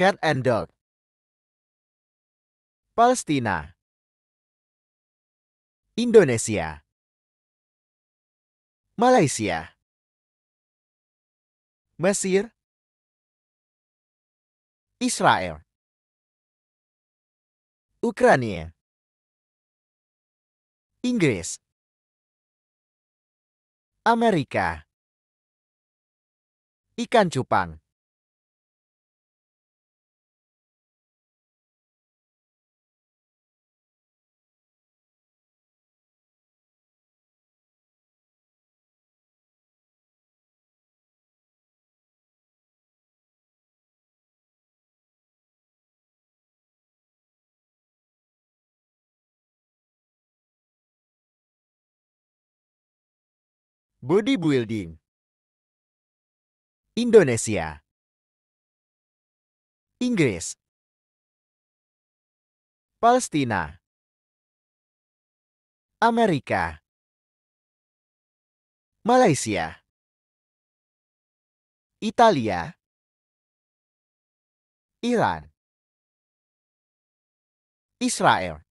Cat and Dog Palestina Indonesia Malaysia Mesir Israel Ukraina Inggris Amerika Ikan cupang Bodybuilding Indonesia Inggris Palestina Amerika Malaysia Italia Iran Israel